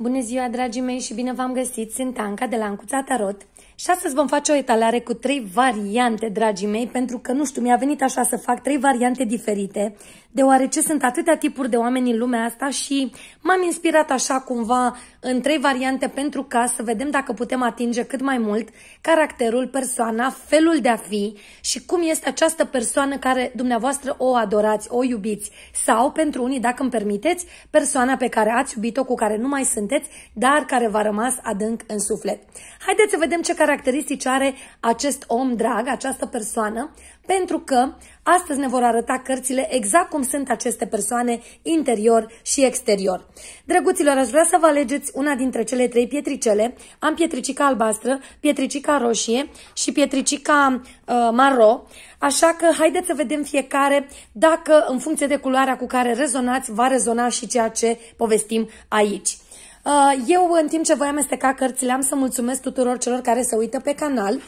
Bună ziua, dragii mei, și bine v-am găsit! Sunt Anca de la Ancuța Tarot și astăzi vom face o etalare cu trei variante, dragii mei, pentru că, nu știu, mi-a venit așa să fac trei variante diferite, deoarece sunt atâtea tipuri de oameni în lumea asta și m-am inspirat așa cumva în trei variante pentru ca să vedem dacă putem atinge cât mai mult caracterul, persoana, felul de a fi și cum este această persoană care dumneavoastră o adorați, o iubiți sau, pentru unii, dacă îmi permiteți, persoana pe care ați iubit-o, cu care nu mai sunt sunteți, dar care v-a rămas adânc în suflet. Haideți să vedem ce caracteristici are acest om drag, această persoană, pentru că astăzi ne vor arăta cărțile exact cum sunt aceste persoane interior și exterior. Drăguților, aș vrea să vă alegeți una dintre cele trei pietricele. Am pietricica albastră, pietricica roșie și pietricica uh, maro, așa că haideți să vedem fiecare dacă în funcție de culoarea cu care rezonați, va rezona și ceea ce povestim aici. Uh, eu, în timp ce voi amesteca cărțile, am să mulțumesc tuturor celor care se uită pe canal. Uh,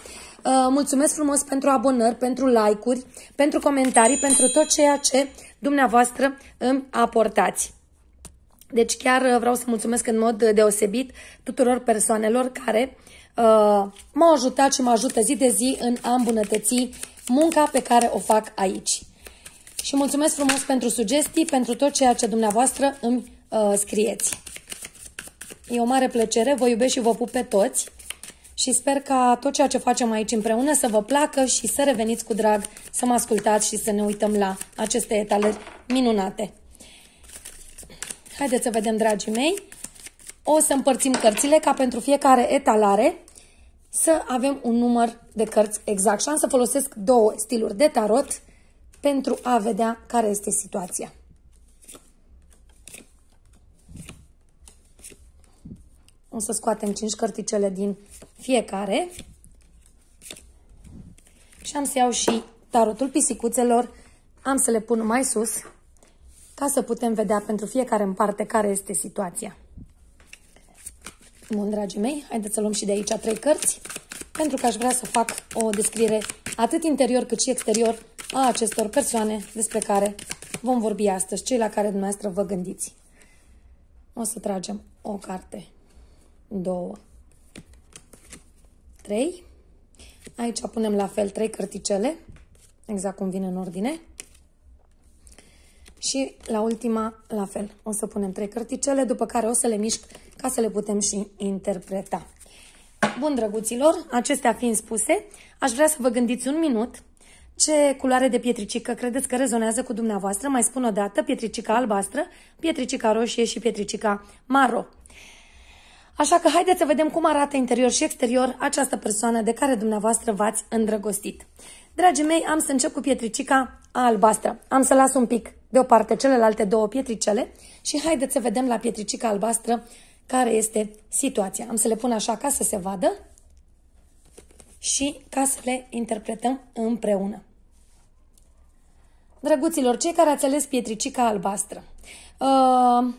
mulțumesc frumos pentru abonări, pentru like-uri, pentru comentarii, pentru tot ceea ce dumneavoastră îmi aportați. Deci chiar uh, vreau să mulțumesc în mod deosebit tuturor persoanelor care m-au ajutat și mă ajută zi de zi în a îmbunătăți munca pe care o fac aici. Și mulțumesc frumos pentru sugestii, pentru tot ceea ce dumneavoastră îmi scrieți. E o mare plăcere, vă iubesc și vă pup pe toți și sper ca tot ceea ce facem aici împreună să vă placă și să reveniți cu drag, să mă ascultați și să ne uităm la aceste etaleri minunate. Haideți să vedem, dragii mei. O să împărțim cărțile ca pentru fiecare etalare să avem un număr de cărți exact și am să folosesc două stiluri de tarot pentru a vedea care este situația. O să scoatem 5 cărticele din fiecare. Și am să iau și tarotul pisicuțelor. Am să le pun mai sus ca să putem vedea pentru fiecare în parte care este situația. Bun, dragii mei, haideți să luăm și de aici trei cărți, pentru că aș vrea să fac o descriere atât interior cât și exterior a acestor persoane despre care vom vorbi astăzi, cei la care dumneavoastră vă gândiți. O să tragem o carte 2, 3. Aici punem la fel 3 cărticele, exact cum vine în ordine. Și la ultima, la fel, o să punem 3 cărticele, după care o să le mișc ca să le putem și interpreta. Bun, drăguților, acestea fiind spuse, aș vrea să vă gândiți un minut ce culoare de pietricică credeți că rezonează cu dumneavoastră. Mai spun o dată, pietricica albastră, pietricica roșie și pietricica maro. Așa că haideți să vedem cum arată interior și exterior această persoană de care dumneavoastră v-ați îndrăgostit. Dragii mei, am să încep cu pietricica albastră. Am să las un pic deoparte celelalte două pietricele și haideți să vedem la pietricica albastră care este situația. Am să le pun așa ca să se vadă și ca să le interpretăm împreună. Drăguților, cei care ați ales pietricica albastră, uh,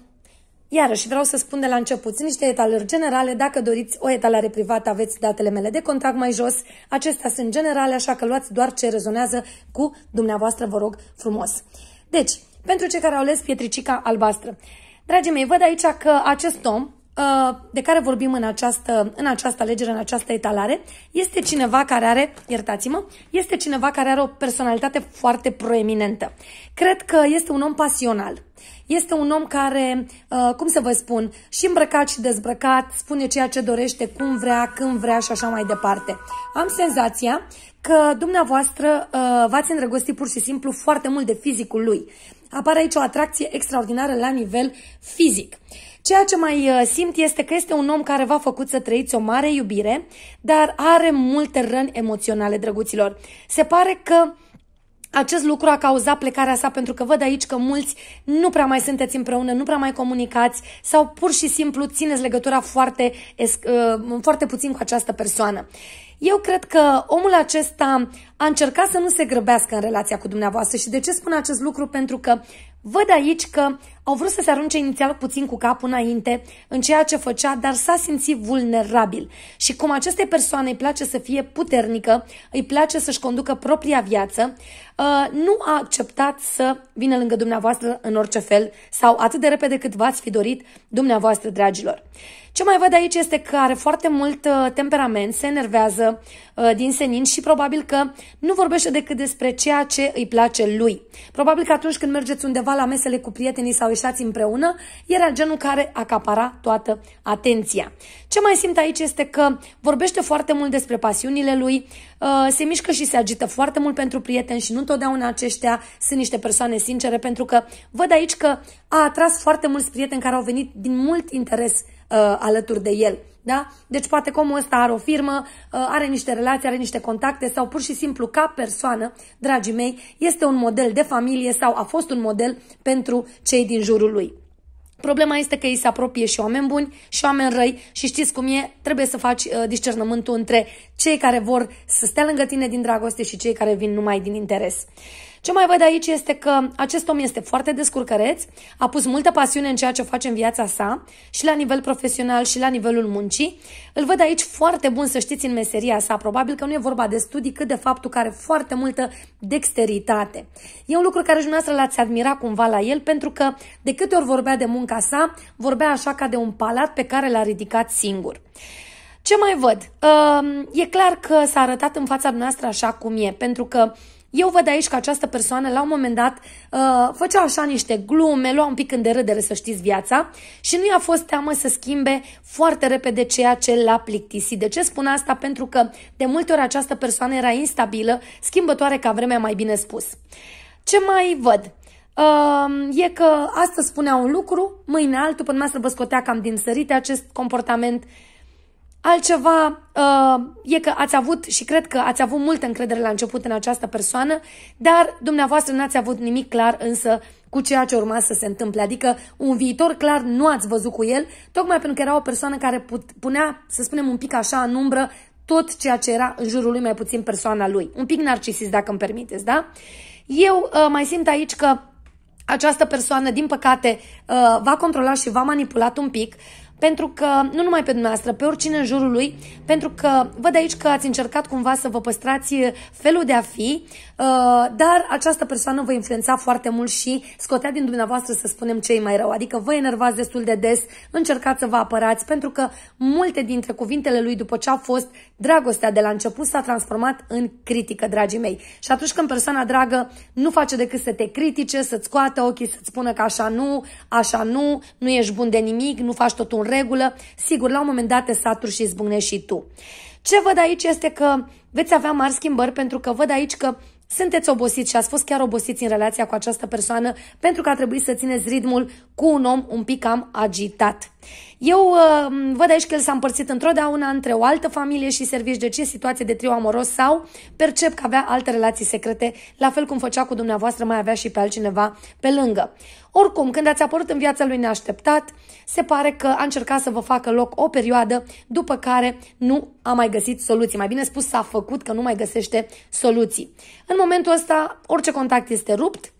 Iarăși vreau să spun de la început, sunt niște etalări generale, dacă doriți o etalare privată aveți datele mele de contact mai jos, acestea sunt generale, așa că luați doar ce rezonează cu dumneavoastră, vă rog frumos. Deci, pentru cei care au ales pietricica albastră, dragii mei, văd aici că acest om, Uh, de care vorbim în această, în această alegere, în această etalare, este cineva care are, iertați-mă, este cineva care are o personalitate foarte proeminentă. Cred că este un om pasional. Este un om care, uh, cum să vă spun, și îmbrăcat și dezbrăcat, spune ceea ce dorește, cum vrea, când vrea și așa mai departe. Am senzația că dumneavoastră uh, v-ați îndrăgostit pur și simplu foarte mult de fizicul lui. Apare aici o atracție extraordinară la nivel fizic. Ceea ce mai uh, simt este că este un om care v-a făcut să trăiți o mare iubire, dar are multe răni emoționale, drăguților. Se pare că acest lucru a cauzat plecarea sa pentru că văd aici că mulți nu prea mai sunteți împreună, nu prea mai comunicați sau pur și simplu țineți legătura foarte, uh, foarte puțin cu această persoană. Eu cred că omul acesta a încercat să nu se grăbească în relația cu dumneavoastră și de ce spun acest lucru? Pentru că văd aici că au vrut să se arunce inițial puțin cu capul înainte în ceea ce făcea, dar s-a simțit vulnerabil. Și cum aceste persoane îi place să fie puternică, îi place să-și conducă propria viață, ă, nu a acceptat să vină lângă dumneavoastră în orice fel sau atât de repede cât v-ați fi dorit dumneavoastră, dragilor. Ce mai văd aici este că are foarte mult ă, temperament, se enervează ă, din senin și probabil că nu vorbește decât despre ceea ce îi place lui. Probabil că atunci când mergeți undeva la mesele cu prietenii sau ieșați împreună, era genul care acapara toată atenția. Ce mai simt aici este că vorbește foarte mult despre pasiunile lui, uh, se mișcă și se agită foarte mult pentru prieteni și nu întotdeauna aceștia sunt niște persoane sincere, pentru că văd aici că a atras foarte mulți prieteni care au venit din mult interes uh, alături de el. Da? Deci poate că omul ăsta are o firmă, uh, are niște relații, are niște contacte sau pur și simplu ca persoană, dragii mei, este un model de familie sau a fost un model pentru cei din jurul lui. Problema este că ei se apropie și oameni buni și oameni răi și știți cum e, trebuie să faci uh, discernământul între cei care vor să stea lângă tine din dragoste și cei care vin numai din interes. Ce mai văd aici este că acest om este foarte descurcăreț, a pus multă pasiune în ceea ce face în viața sa, și la nivel profesional, și la nivelul muncii. Îl văd aici foarte bun, să știți, în meseria sa. Probabil că nu e vorba de studii, cât de faptul că are foarte multă dexteritate. E un lucru care și dumneavoastră l-ați admira cumva la el, pentru că de câte ori vorbea de munca sa, vorbea așa ca de un palat pe care l-a ridicat singur. Ce mai văd? Ehm, e clar că s-a arătat în fața dumneavoastră așa cum e, pentru că eu văd aici că această persoană la un moment dat uh, făcea așa niște glume, lua un pic în derâdere să știți viața și nu i-a fost teamă să schimbe foarte repede ceea ce l-a plictisit. De ce spun asta? Pentru că de multe ori această persoană era instabilă, schimbătoare ca vremea mai bine spus. Ce mai văd? Uh, e că astăzi spunea un lucru, mâine altul, până să vă scotea cam din sărite acest comportament uh, Altceva uh, e că ați avut și cred că ați avut multă încredere la început în această persoană, dar dumneavoastră n-ați avut nimic clar însă cu ceea ce urma să se întâmple, adică un viitor clar nu ați văzut cu el, tocmai pentru că era o persoană care punea, să spunem un pic așa, în umbră tot ceea ce era în jurul lui, mai puțin persoana lui. Un pic narcisist, dacă îmi permiteți, da? Eu uh, mai simt aici că această persoană, din păcate, uh, va controla și va manipula un pic, pentru că, nu numai pe dumneavoastră, pe oricine în jurul lui, pentru că văd aici că ați încercat cumva să vă păstrați felul de a fi, uh, dar această persoană vă influența foarte mult și scotea din dumneavoastră, să spunem, cei mai rău. Adică vă enervați destul de des, încercați să vă apărați, pentru că multe dintre cuvintele lui, după ce a fost dragostea de la început, s-a transformat în critică, dragii mei. Și atunci când persoana dragă nu face decât să te critique, să-ți scoată ochii, să-ți spună că așa nu, așa nu, nu ești bun de nimic, nu faci totul regulă, sigur, la un moment dat te saturi și izbucnești și tu. Ce văd aici este că veți avea mari schimbări pentru că văd aici că sunteți obosiți și ați fost chiar obosiți în relația cu această persoană pentru că a trebuit să țineți ritmul cu un om un pic cam agitat. Eu uh, văd aici că el s-a împărțit într-o deauna între o altă familie și servici de ce situație de trio amoros sau percep că avea alte relații secrete, la fel cum făcea cu dumneavoastră, mai avea și pe altcineva pe lângă. Oricum, când ați apărut în viața lui neașteptat, se pare că a încercat să vă facă loc o perioadă, după care nu a mai găsit soluții. Mai bine spus, s-a făcut că nu mai găsește soluții. În momentul ăsta, orice contact este rupt,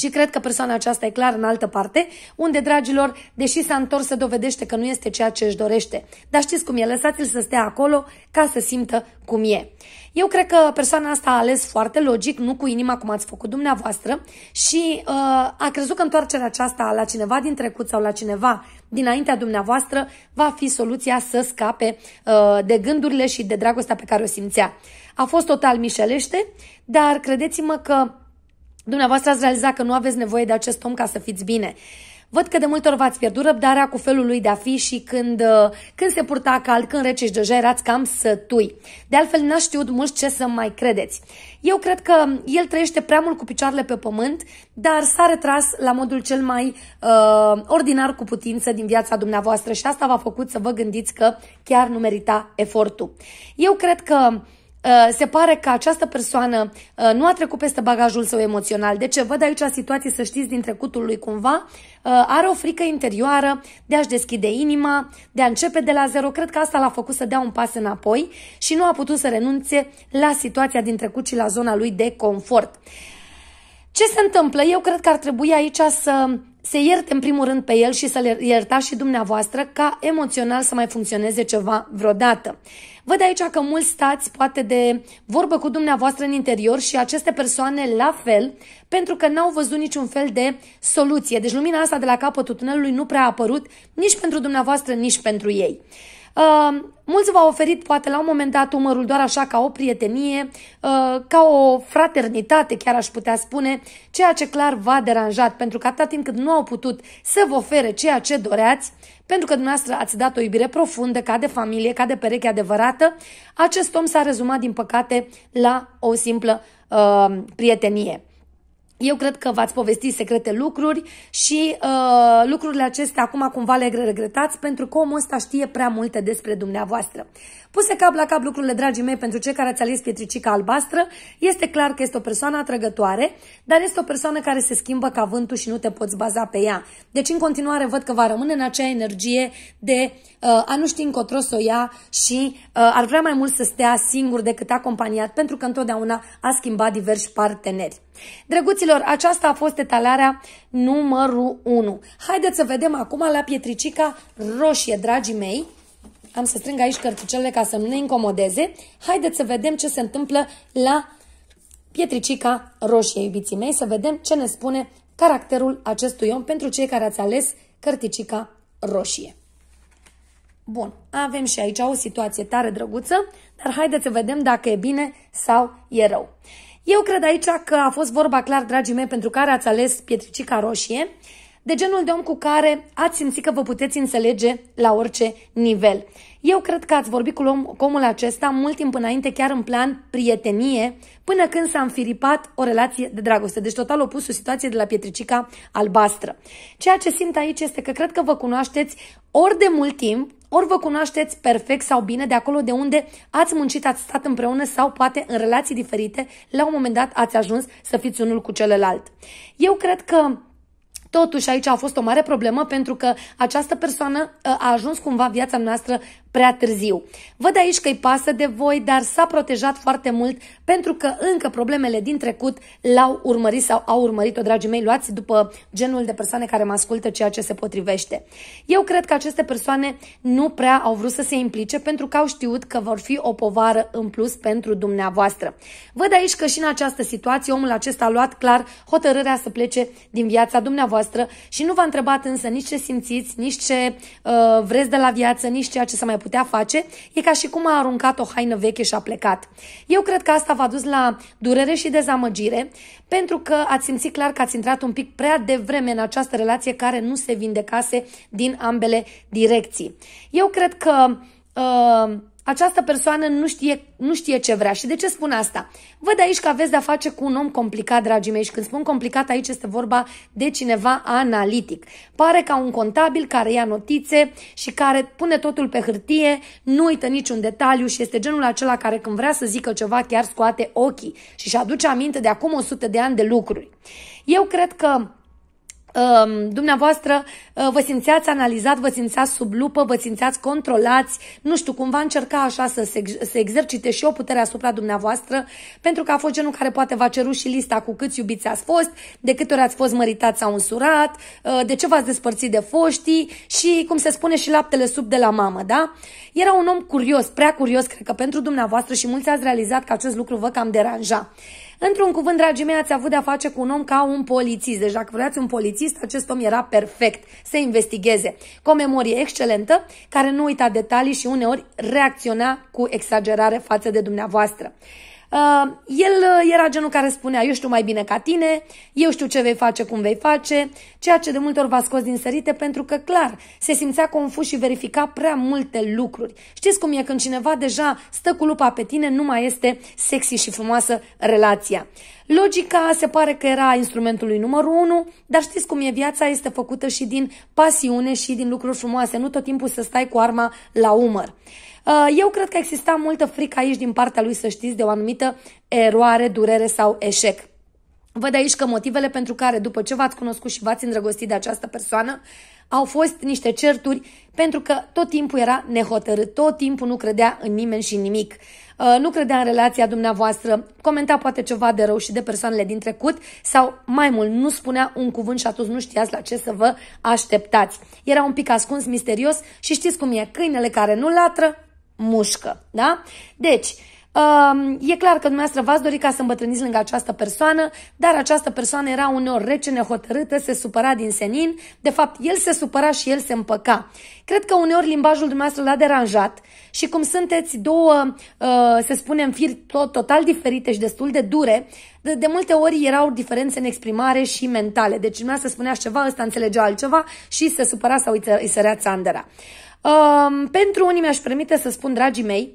și cred că persoana aceasta e clar în altă parte, unde, dragilor, deși s-a întors, se dovedește că nu este ceea ce își dorește. Dar știți cum e, lăsați-l să stea acolo ca să simtă cum e. Eu cred că persoana asta a ales foarte logic, nu cu inima cum ați făcut dumneavoastră și uh, a crezut că întoarcerea aceasta la cineva din trecut sau la cineva dinaintea dumneavoastră va fi soluția să scape uh, de gândurile și de dragostea pe care o simțea. A fost total mișelește, dar credeți-mă că Dumneavoastră ați realizat că nu aveți nevoie de acest om ca să fiți bine. Văd că de multe ori v-ați pierdut răbdarea cu felul lui de a fi și când, uh, când se purta cald, când rece și deja erați cam sătui. De altfel, n-a știut mult ce să mai credeți. Eu cred că el trăiește prea mult cu picioarele pe pământ, dar s-a retras la modul cel mai uh, ordinar cu putință din viața dumneavoastră și asta v-a făcut să vă gândiți că chiar nu merita efortul. Eu cred că Uh, se pare că această persoană uh, nu a trecut peste bagajul său emoțional. De ce? Văd aici situații, să știți, din trecutul lui cumva. Uh, are o frică interioară de a-și deschide inima, de a începe de la zero. Cred că asta l-a făcut să dea un pas înapoi și nu a putut să renunțe la situația din trecut și la zona lui de confort. Ce se întâmplă? Eu cred că ar trebui aici să se ierte în primul rând pe el și să-l iertați și dumneavoastră ca emoțional să mai funcționeze ceva vreodată. Văd aici că mulți stați poate de vorbă cu dumneavoastră în interior și aceste persoane la fel, pentru că n-au văzut niciun fel de soluție. Deci lumina asta de la capătul tunelului nu prea a apărut nici pentru dumneavoastră, nici pentru ei. Ehm, mulți v-au oferit poate la un moment dat umărul doar așa ca o prietenie, uh, ca o fraternitate, chiar aș putea spune, ceea ce clar v-a deranjat, pentru că atâta timp cât nu au putut să vă ofere ceea ce doreați, pentru că dumneavoastră ați dat o iubire profundă, ca de familie, ca de pereche adevărată, acest om s-a rezumat, din păcate, la o simplă uh, prietenie. Eu cred că v-ați povestit secrete lucruri și uh, lucrurile acestea acum cumva le regretați pentru că omul ăsta știe prea multe despre dumneavoastră. Puse cap la cap lucrurile, dragii mei, pentru cei care ați ales pietricica albastră, este clar că este o persoană atrăgătoare, dar este o persoană care se schimbă ca vântul și nu te poți baza pe ea. Deci, în continuare, văd că va rămâne în acea energie de uh, a nu ști încotro să o ia și uh, ar vrea mai mult să stea singur decât acompaniat, pentru că întotdeauna a schimbat diversi parteneri. Drăguților, aceasta a fost detalarea numărul 1. Haideți să vedem acum la pietricica roșie, dragii mei, am să strâng aici cărtucele ca să nu ne incomodeze. Haideți să vedem ce se întâmplă la pietricica roșie, iubiții mei, să vedem ce ne spune caracterul acestui om pentru cei care ați ales cărticica roșie. Bun, avem și aici o situație tare drăguță, dar haideți să vedem dacă e bine sau e rău. Eu cred aici că a fost vorba clar, dragii mei, pentru care ați ales pietricica roșie de genul de om cu care ați simțit că vă puteți înțelege la orice nivel. Eu cred că ați vorbit cu, omul acesta mult timp înainte, chiar în plan prietenie, până când s-a înfiripat o relație de dragoste. Deci total opusul situației de la pietricica albastră. Ceea ce simt aici este că cred că vă cunoașteți ori de mult timp, ori vă cunoașteți perfect sau bine de acolo de unde ați muncit, ați stat împreună sau poate în relații diferite, la un moment dat ați ajuns să fiți unul cu celălalt. Eu cred că Totuși, aici a fost o mare problemă pentru că această persoană uh, a ajuns cumva viața noastră prea târziu. Văd aici că-i pasă de voi, dar s-a protejat foarte mult pentru că încă problemele din trecut l-au urmărit sau au urmărit-o, dragii mei, luați după genul de persoane care mă ascultă ceea ce se potrivește. Eu cred că aceste persoane nu prea au vrut să se implice pentru că au știut că vor fi o povară în plus pentru dumneavoastră. Văd aici că și în această situație omul acesta a luat clar hotărârea să plece din viața dumneavoastră și nu v-a întrebat însă nici ce simțiți, nici ce uh, vreți de la viață, nici ceea ce să mai putea face e ca și cum a aruncat o haină veche și a plecat. Eu cred că asta v-a dus la durere și dezamăgire pentru că ați simțit clar că ați intrat un pic prea devreme în această relație care nu se vindecase din ambele direcții. Eu cred că uh, această persoană nu știe, nu știe ce vrea. Și de ce spun asta? Văd aici că aveți de-a face cu un om complicat, dragii mei, și când spun complicat, aici este vorba de cineva analitic. Pare ca un contabil care ia notițe și care pune totul pe hârtie, nu uită niciun detaliu și este genul acela care când vrea să zică ceva chiar scoate ochii și își aduce aminte de acum 100 de ani de lucruri. Eu cred că Ehm, dumneavoastră eh, vă simțeați analizat, vă simțeați sub lupă, vă simțeați controlați, nu știu, cumva încerca așa să se, să exercite și o putere asupra dumneavoastră, pentru că a fost genul care poate v-a cerut și lista cu câți iubiți ați fost, de câte ori ați fost măritați sau însurat, eh, de ce v-ați despărțit de foștii și, cum se spune, și laptele sub de la mamă, da? Era un om curios, prea curios, cred că pentru dumneavoastră și mulți ați realizat că acest lucru vă cam deranja. Într-un cuvânt, dragii mei, ați avut de-a face cu un om ca un polițist. Deci dacă vreați un polițist, acest om era perfect să investigheze. Cu o memorie excelentă, care nu uita detalii și uneori reacționa cu exagerare față de dumneavoastră. Uh, el uh, era genul care spunea, eu știu mai bine ca tine, eu știu ce vei face, cum vei face, ceea ce de multe ori v-a scos din sărite pentru că, clar, se simțea confuz și verifica prea multe lucruri. Știți cum e când cineva deja stă cu lupa pe tine, nu mai este sexy și frumoasă relația. Logica se pare că era instrumentul lui numărul 1, dar știți cum e viața, este făcută și din pasiune și din lucruri frumoase, nu tot timpul să stai cu arma la umăr. Uh, eu cred că exista multă frică aici din partea lui, să știți, de o anumită eroare, durere sau eșec. Văd aici că motivele pentru care, după ce v-ați cunoscut și v-ați îndrăgostit de această persoană, au fost niște certuri pentru că tot timpul era nehotărât, tot timpul nu credea în nimeni și nimic. Uh, nu credea în relația dumneavoastră, comenta poate ceva de rău și de persoanele din trecut sau mai mult nu spunea un cuvânt și atunci nu știați la ce să vă așteptați. Era un pic ascuns, misterios și știți cum e, câinele care nu latră mușcă, da? Deci, um, e clar că dumneavoastră v-ați dorit ca să îmbătrâniți lângă această persoană, dar această persoană era uneori rece, nehotărâtă, se supăra din senin, de fapt el se supăra și el se împăca. Cred că uneori limbajul dumneavoastră l-a deranjat și cum sunteți două, uh, să spunem, firi total diferite și destul de dure, de, de multe ori erau diferențe în exprimare și mentale. Deci dumneavoastră spunea ceva, ăsta înțelegea altceva și se supăra sau îi sărea țandăra. Uh, pentru unii mi-aș permite să spun, dragii mei,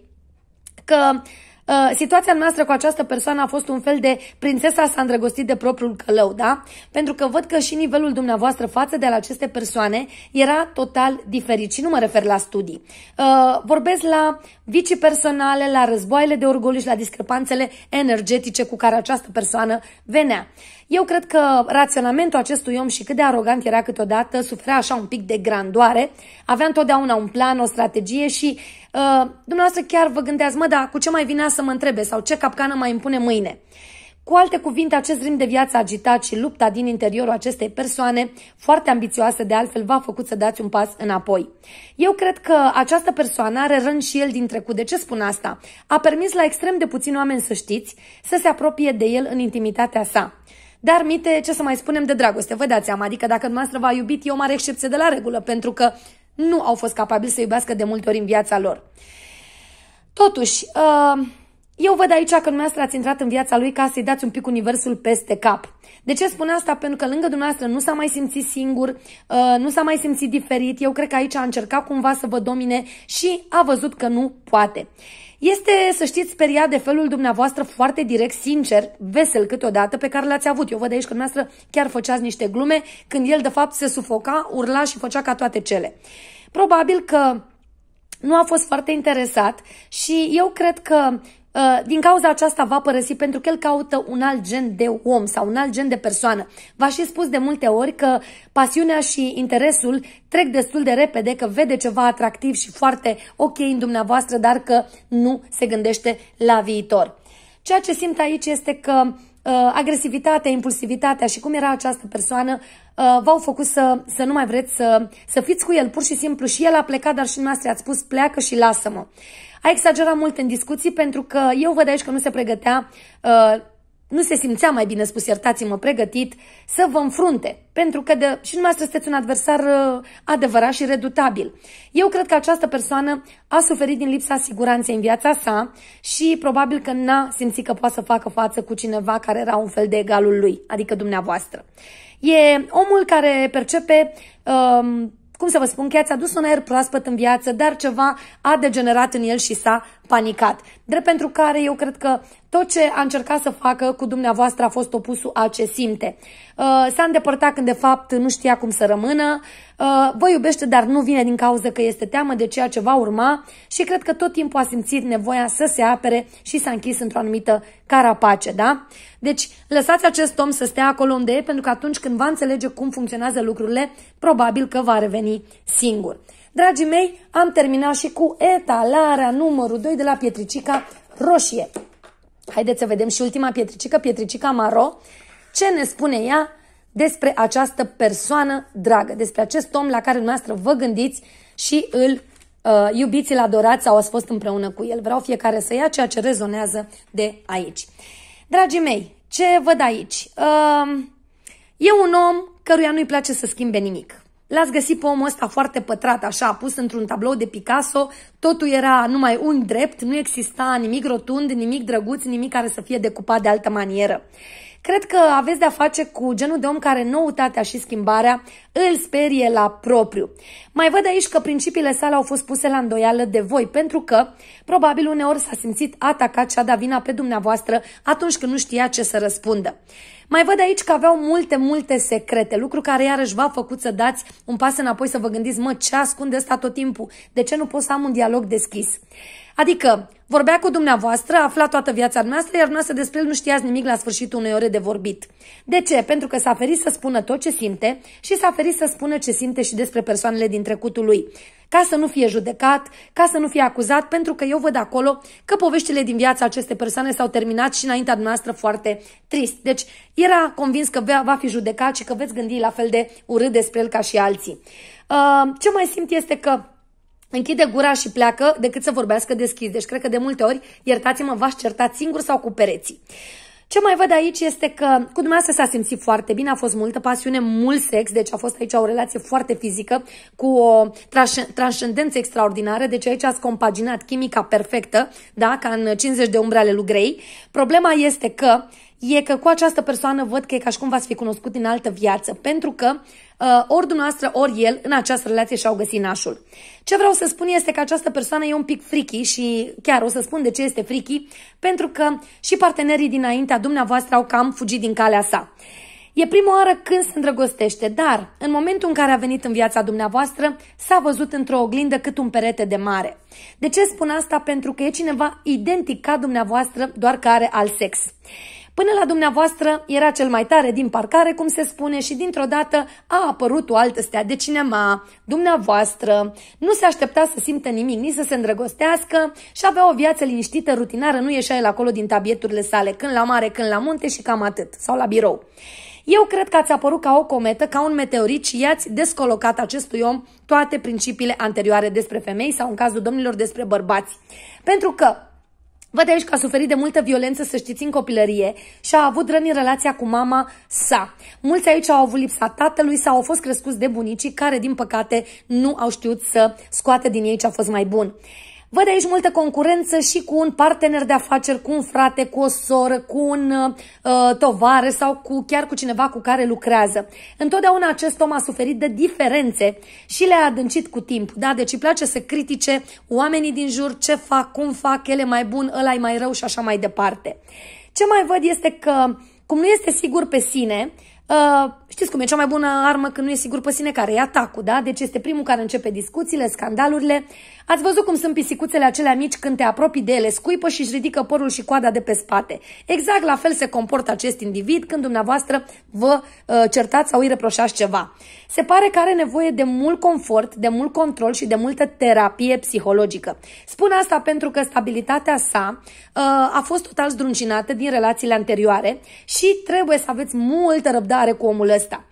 că ă, situația noastră cu această persoană a fost un fel de prințesa s-a îndrăgostit de propriul călău, da? Pentru că văd că și nivelul dumneavoastră față de la aceste persoane era total diferit și nu mă refer la studii. Ă, vorbesc la vicii personale, la războaiele de orgoliu și la discrepanțele energetice cu care această persoană venea. Eu cred că raționamentul acestui om și cât de arogant era câteodată, suferea așa un pic de grandoare, avea întotdeauna un plan, o strategie și uh, dumneavoastră chiar vă gândeați, mă, dar cu ce mai vinea să mă întrebe sau ce capcană mai impune mâine? Cu alte cuvinte, acest ritm de viață agitat și lupta din interiorul acestei persoane, foarte ambițioasă de altfel, v-a făcut să dați un pas înapoi. Eu cred că această persoană are rând și el din trecut. De ce spun asta? A permis la extrem de puțini oameni să știți să se apropie de el în intimitatea sa. Dar, mite, ce să mai spunem de dragoste, vă dați seama, adică dacă dumneavoastră v-a iubit, e o mare excepție de la regulă, pentru că nu au fost capabili să iubească de multe ori în viața lor. Totuși, uh, eu văd aici că dumneavoastră ați intrat în viața lui ca să-i dați un pic universul peste cap. De ce spun asta? Pentru că lângă dumneavoastră nu s-a mai simțit singur, uh, nu s-a mai simțit diferit. Eu cred că aici a încercat cumva să vă domine și a văzut că nu poate. Este, să știți, speriat de felul dumneavoastră foarte direct, sincer, vesel câteodată, pe care l-ați avut. Eu văd aici că dumneavoastră chiar făceați niște glume, când el, de fapt, se sufoca, urla și făcea ca toate cele. Probabil că nu a fost foarte interesat și eu cred că Uh, din cauza aceasta va părăsi pentru că el caută un alt gen de om sau un alt gen de persoană. V-a și spus de multe ori că pasiunea și interesul trec destul de repede, că vede ceva atractiv și foarte ok în dumneavoastră, dar că nu se gândește la viitor. Ceea ce simt aici este că uh, agresivitatea, impulsivitatea și cum era această persoană uh, v-au făcut să, să nu mai vreți să, să fiți cu el, pur și simplu. Și el a plecat, dar și noastră ați spus pleacă și lasă-mă. Uh, a exagerat mult în discuții pentru că eu văd aici că nu se pregătea, uh, nu se simțea mai bine spus, iertați-mă, pregătit să vă înfrunte. Pentru că de, și dumneavoastră sunteți un adversar uh, adevărat și redutabil. Eu cred că această persoană a suferit din lipsa siguranței în viața sa și probabil că n-a simțit că poate să facă față cu cineva care era un fel de egalul lui, adică dumneavoastră. E omul care percepe... Uh, cum să vă spun, că ați adus un aer proaspăt în viață, dar ceva a degenerat în el și s-a panicat. Drept pentru care eu cred că tot ce a încercat să facă cu dumneavoastră a fost opusul a ce simte. Uh, s-a îndepărtat când de fapt nu știa cum să rămână, uh, vă iubește dar nu vine din cauza că este teamă de ceea ce va urma și cred că tot timpul a simțit nevoia să se apere și s-a închis într-o anumită carapace, da? Deci lăsați acest om să stea acolo unde e pentru că atunci când va înțelege cum funcționează lucrurile, probabil că va reveni singur. Dragii mei, am terminat și cu etalarea numărul 2 de la pietricica roșie. Haideți să vedem și ultima pietricică, pietricica maro. Ce ne spune ea despre această persoană dragă, despre acest om la care dumneavoastră vă gândiți și îl uh, iubiți, îl adorați sau ați fost împreună cu el. Vreau fiecare să ia ceea ce rezonează de aici. Dragii mei, ce văd aici? Uh, e un om căruia nu-i place să schimbe nimic. L-ați găsit pe omul ăsta foarte pătrat, așa, pus într-un tablou de Picasso, totul era numai un drept, nu exista nimic rotund, nimic drăguț, nimic care să fie decupat de altă manieră. Cred că aveți de-a face cu genul de om care noutatea și schimbarea îl sperie la propriu. Mai văd aici că principiile sale au fost puse la îndoială de voi, pentru că probabil uneori s-a simțit atacat și a dat vina pe dumneavoastră atunci când nu știa ce să răspundă. Mai văd aici că aveau multe, multe secrete, lucru care iarăși v-a făcut să dați un pas înapoi să vă gândiți, mă, ce ascunde asta tot timpul? De ce nu pot să am un dialog deschis? Adică, vorbea cu dumneavoastră, afla toată viața noastră, iar noastră despre el nu știați nimic la sfârșitul unei ore de vorbit. De ce? Pentru că s-a ferit să spună tot ce simte și s-a ferit să spună ce simte și despre persoanele din trecutul lui ca să nu fie judecat, ca să nu fie acuzat, pentru că eu văd acolo că poveștile din viața acestei persoane s-au terminat și înaintea noastră foarte trist. Deci era convins că va fi judecat și că veți gândi la fel de urât despre el ca și alții. Uh, ce mai simt este că închide gura și pleacă decât să vorbească deschis. Deci cred că de multe ori, iertați-mă, v-aș certa singur sau cu pereții. Ce mai văd aici este că cu dumneavoastră s-a simțit foarte bine, a fost multă pasiune, mult sex, deci a fost aici o relație foarte fizică cu o transcendență extraordinară, deci aici ați compaginat chimica perfectă, da, ca în 50 de umbre ale lui Grey. Problema este că e că cu această persoană văd că e ca și cum v-ați fi cunoscut în altă viață, pentru că uh, ori dumneavoastră, ori el, în această relație și-au găsit nașul. Ce vreau să spun este că această persoană e un pic friki și chiar o să spun de ce este friki, pentru că și partenerii dinaintea dumneavoastră au cam fugit din calea sa. E prima oară când se îndrăgostește, dar în momentul în care a venit în viața dumneavoastră, s-a văzut într-o oglindă cât un perete de mare. De ce spun asta? Pentru că e cineva identic ca dumneavoastră, doar că are alt sex. Până la dumneavoastră era cel mai tare din parcare, cum se spune, și dintr-o dată a apărut o altă stea de cinema, dumneavoastră. Nu se aștepta să simtă nimic, nici să se îndrăgostească și avea o viață liniștită, rutinară, nu ieșea el acolo din tabieturile sale, când la mare, când la munte și cam atât, sau la birou. Eu cred că ați apărut ca o cometă, ca un meteorit și i-ați descolocat acestui om toate principiile anterioare despre femei sau în cazul domnilor despre bărbați. Pentru că Văd aici că a suferit de multă violență, să știți, în copilărie și a avut răni în relația cu mama sa. Mulți aici au avut lipsa tatălui sau au fost crescuți de bunicii care, din păcate, nu au știut să scoate din ei ce a fost mai bun. Văd aici multă concurență și cu un partener de afaceri, cu un frate, cu o soră, cu un uh, tovară sau cu, chiar cu cineva cu care lucrează. Întotdeauna acest om a suferit de diferențe și le-a adâncit cu timp. Da? Deci îi place să critique oamenii din jur, ce fac, cum fac, ele mai bun, ăla e mai rău și așa mai departe. Ce mai văd este că, cum nu este sigur pe sine, Uh, știți cum e cea mai bună armă când nu e sigur pe sine care e atacul, da? Deci este primul care începe discuțiile, scandalurile. Ați văzut cum sunt pisicuțele acelea mici când te apropii de ele, scuipă și își ridică părul și coada de pe spate. Exact la fel se comportă acest individ când dumneavoastră vă uh, certați sau îi reproșați ceva se pare că are nevoie de mult confort, de mult control și de multă terapie psihologică. Spun asta pentru că stabilitatea sa uh, a fost total zdruncinată din relațiile anterioare și trebuie să aveți multă răbdare cu omul ăsta.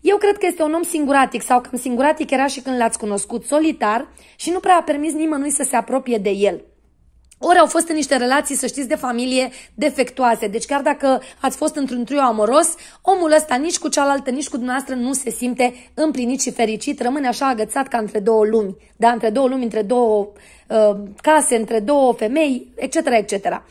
Eu cred că este un om singuratic sau cam singuratic era și când l-ați cunoscut, solitar și nu prea a permis nimănui să se apropie de el ori au fost în niște relații, să știți, de familie defectuoase. Deci chiar dacă ați fost într-un trio amoros, omul ăsta nici cu cealaltă, nici cu dumneavoastră nu se simte împlinit și fericit, rămâne așa agățat ca între două lumi, da? între două lumi, între două uh, case, între două femei, etc. etc.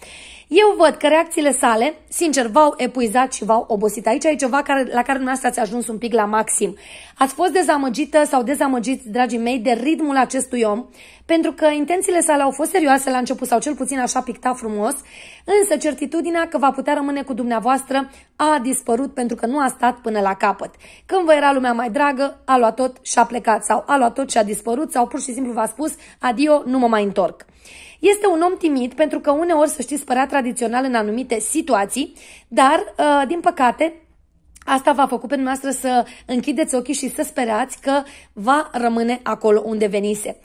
Eu văd că reacțiile sale, sincer, v-au epuizat și v-au obosit. Aici e ceva care, la care dumneavoastră ați ajuns un pic la maxim. Ați fost dezamăgită sau dezamăgiți, dragii mei, de ritmul acestui om, pentru că intențiile sale au fost serioase la început, sau cel puțin așa picta frumos, însă certitudinea că va putea rămâne cu dumneavoastră a dispărut pentru că nu a stat până la capăt. Când vă era lumea mai dragă, a luat tot și a plecat sau a luat tot și a dispărut sau pur și simplu v-a spus adio, nu mă mai întorc. Este un om timid pentru că uneori, să știți, părea tradițional în anumite situații, dar, uh, din păcate, Asta v-a făcut pe dumneavoastră să închideți ochii și să sperați că va rămâne acolo unde venise.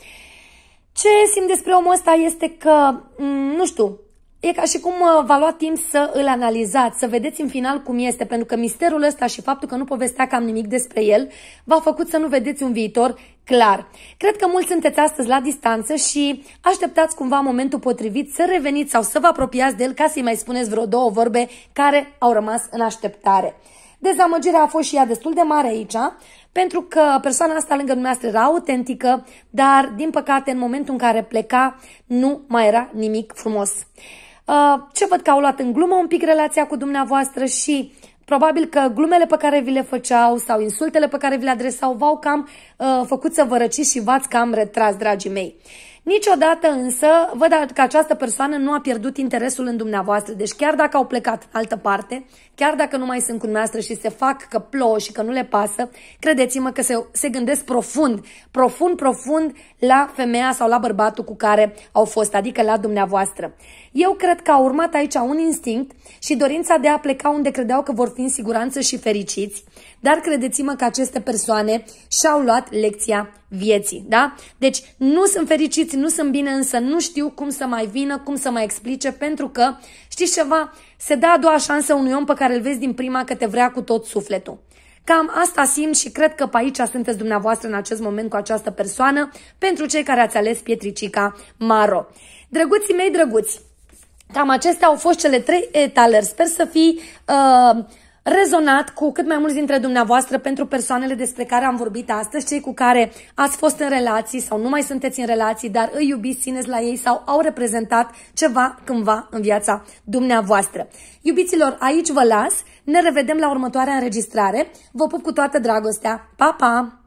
Ce simt despre omul ăsta este că, mm, nu știu, E ca și cum uh, v-a luat timp să îl analizați, să vedeți în final cum este, pentru că misterul ăsta și faptul că nu povestea cam nimic despre el v-a făcut să nu vedeți un viitor clar. Cred că mulți sunteți astăzi la distanță și așteptați cumva momentul potrivit să reveniți sau să vă apropiați de el ca să-i mai spuneți vreo două vorbe care au rămas în așteptare. Dezamăgirea a fost și ea destul de mare aici, pentru că persoana asta lângă dumneavoastră era autentică, dar din păcate în momentul în care pleca nu mai era nimic frumos. Uh, ce văd că au luat în glumă un pic relația cu dumneavoastră și probabil că glumele pe care vi le făceau sau insultele pe care vi le adresau v-au cam uh, făcut să vă răciți și v-ați cam retras, dragii mei. Niciodată însă văd că această persoană nu a pierdut interesul în dumneavoastră. Deci chiar dacă au plecat în altă parte, chiar dacă nu mai sunt cu dumneavoastră și se fac că plouă și că nu le pasă, credeți-mă că se, se gândesc profund, profund, profund la femeia sau la bărbatul cu care au fost, adică la dumneavoastră. Eu cred că a urmat aici un instinct și dorința de a pleca unde credeau că vor fi în siguranță și fericiți, dar credeți-mă că aceste persoane și-au luat lecția vieții, da? Deci nu sunt fericiți, nu sunt bine, însă nu știu cum să mai vină, cum să mai explice, pentru că, știți ceva, se dă a doua șansă unui om pe care îl vezi din prima că te vrea cu tot sufletul. Cam asta simt și cred că pe aici sunteți dumneavoastră în acest moment cu această persoană pentru cei care ați ales pietricica maro. Drăguții mei drăguți, Cam acestea au fost cele trei etaleri. Sper să fi uh, rezonat cu cât mai mulți dintre dumneavoastră pentru persoanele despre care am vorbit astăzi, cei cu care ați fost în relații sau nu mai sunteți în relații, dar îi iubiți, țineți la ei sau au reprezentat ceva cândva în viața dumneavoastră. Iubiților, aici vă las, ne revedem la următoarea înregistrare, vă pup cu toată dragostea, pa, pa!